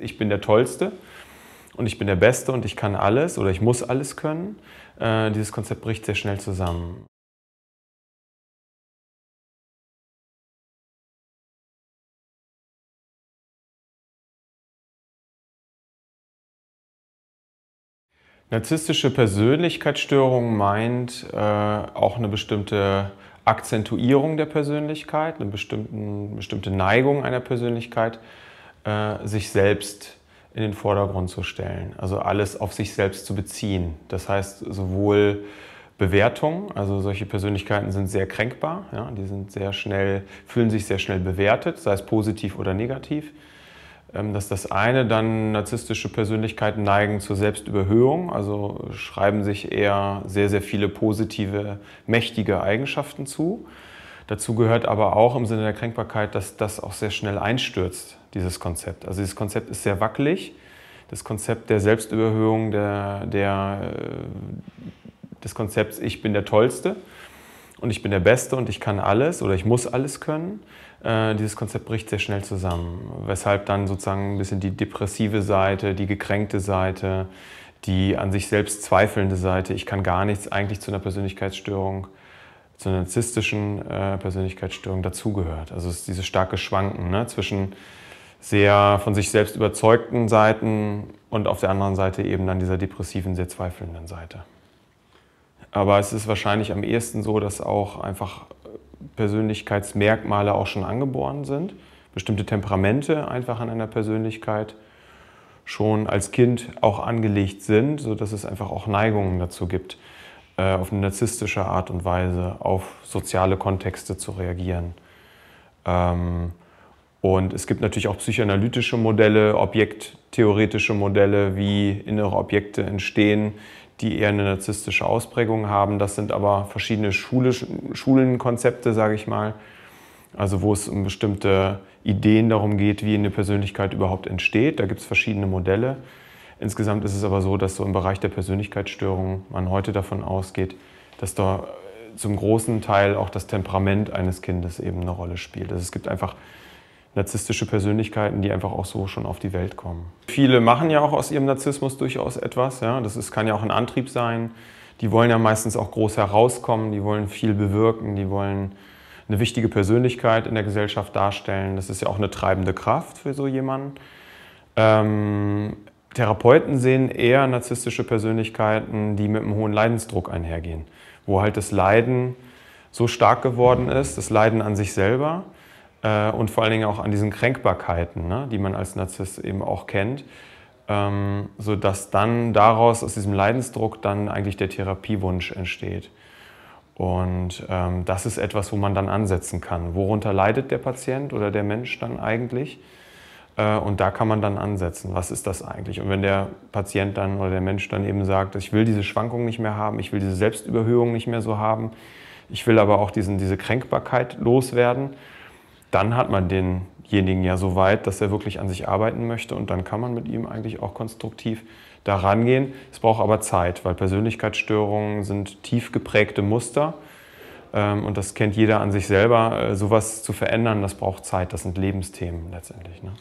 ich bin der Tollste und ich bin der Beste und ich kann alles oder ich muss alles können, äh, dieses Konzept bricht sehr schnell zusammen. Narzisstische Persönlichkeitsstörung meint äh, auch eine bestimmte Akzentuierung der Persönlichkeit, eine bestimmte, eine bestimmte Neigung einer Persönlichkeit äh, sich selbst in den Vordergrund zu stellen, also alles auf sich selbst zu beziehen. Das heißt, sowohl Bewertung, also solche Persönlichkeiten sind sehr kränkbar, ja, die sind sehr schnell, fühlen sich sehr schnell bewertet, sei es positiv oder negativ. Ähm, das ist das eine, dann narzisstische Persönlichkeiten neigen zur Selbstüberhöhung, also schreiben sich eher sehr, sehr viele positive, mächtige Eigenschaften zu. Dazu gehört aber auch im Sinne der Kränkbarkeit, dass das auch sehr schnell einstürzt, dieses Konzept. Also dieses Konzept ist sehr wackelig. Das Konzept der Selbstüberhöhung, der, der, äh, des Konzepts, ich bin der Tollste und ich bin der Beste und ich kann alles oder ich muss alles können, äh, dieses Konzept bricht sehr schnell zusammen. Weshalb dann sozusagen ein bisschen die depressive Seite, die gekränkte Seite, die an sich selbst zweifelnde Seite, ich kann gar nichts, eigentlich zu einer Persönlichkeitsstörung zur narzisstischen äh, Persönlichkeitsstörung dazugehört. Also es ist dieses starke Schwanken ne, zwischen sehr von sich selbst überzeugten Seiten und auf der anderen Seite eben dann dieser depressiven, sehr zweifelnden Seite. Aber es ist wahrscheinlich am ehesten so, dass auch einfach Persönlichkeitsmerkmale auch schon angeboren sind. Bestimmte Temperamente einfach an einer Persönlichkeit schon als Kind auch angelegt sind, sodass es einfach auch Neigungen dazu gibt. Äh, auf eine narzisstische Art und Weise auf soziale Kontexte zu reagieren. Ähm, und es gibt natürlich auch psychoanalytische Modelle, objekttheoretische Modelle, wie innere Objekte entstehen, die eher eine narzisstische Ausprägung haben. Das sind aber verschiedene Schule, Schulenkonzepte, sage ich mal. Also wo es um bestimmte Ideen darum geht, wie eine Persönlichkeit überhaupt entsteht. Da gibt es verschiedene Modelle. Insgesamt ist es aber so, dass so im Bereich der Persönlichkeitsstörungen man heute davon ausgeht, dass da äh, zum großen Teil auch das Temperament eines Kindes eben eine Rolle spielt. Also es gibt einfach narzisstische Persönlichkeiten, die einfach auch so schon auf die Welt kommen. Viele machen ja auch aus ihrem Narzissmus durchaus etwas. Ja? Das ist, kann ja auch ein Antrieb sein. Die wollen ja meistens auch groß herauskommen, die wollen viel bewirken, die wollen eine wichtige Persönlichkeit in der Gesellschaft darstellen. Das ist ja auch eine treibende Kraft für so jemanden. Ähm, Therapeuten sehen eher narzisstische Persönlichkeiten, die mit einem hohen Leidensdruck einhergehen, wo halt das Leiden so stark geworden ist, das Leiden an sich selber äh, und vor allen Dingen auch an diesen Kränkbarkeiten, ne, die man als Narzisst eben auch kennt, ähm, sodass dann daraus, aus diesem Leidensdruck, dann eigentlich der Therapiewunsch entsteht. Und ähm, das ist etwas, wo man dann ansetzen kann. Worunter leidet der Patient oder der Mensch dann eigentlich? Äh, und da kann man dann ansetzen, was ist das eigentlich? Und wenn der Patient dann oder der Mensch dann eben sagt, ich will diese Schwankungen nicht mehr haben, ich will diese Selbstüberhöhung nicht mehr so haben, ich will aber auch diesen, diese Kränkbarkeit loswerden, dann hat man denjenigen ja so weit, dass er wirklich an sich arbeiten möchte und dann kann man mit ihm eigentlich auch konstruktiv da rangehen. Es braucht aber Zeit, weil Persönlichkeitsstörungen sind tief geprägte Muster ähm, und das kennt jeder an sich selber. Äh, sowas zu verändern, das braucht Zeit, das sind Lebensthemen letztendlich. Ne?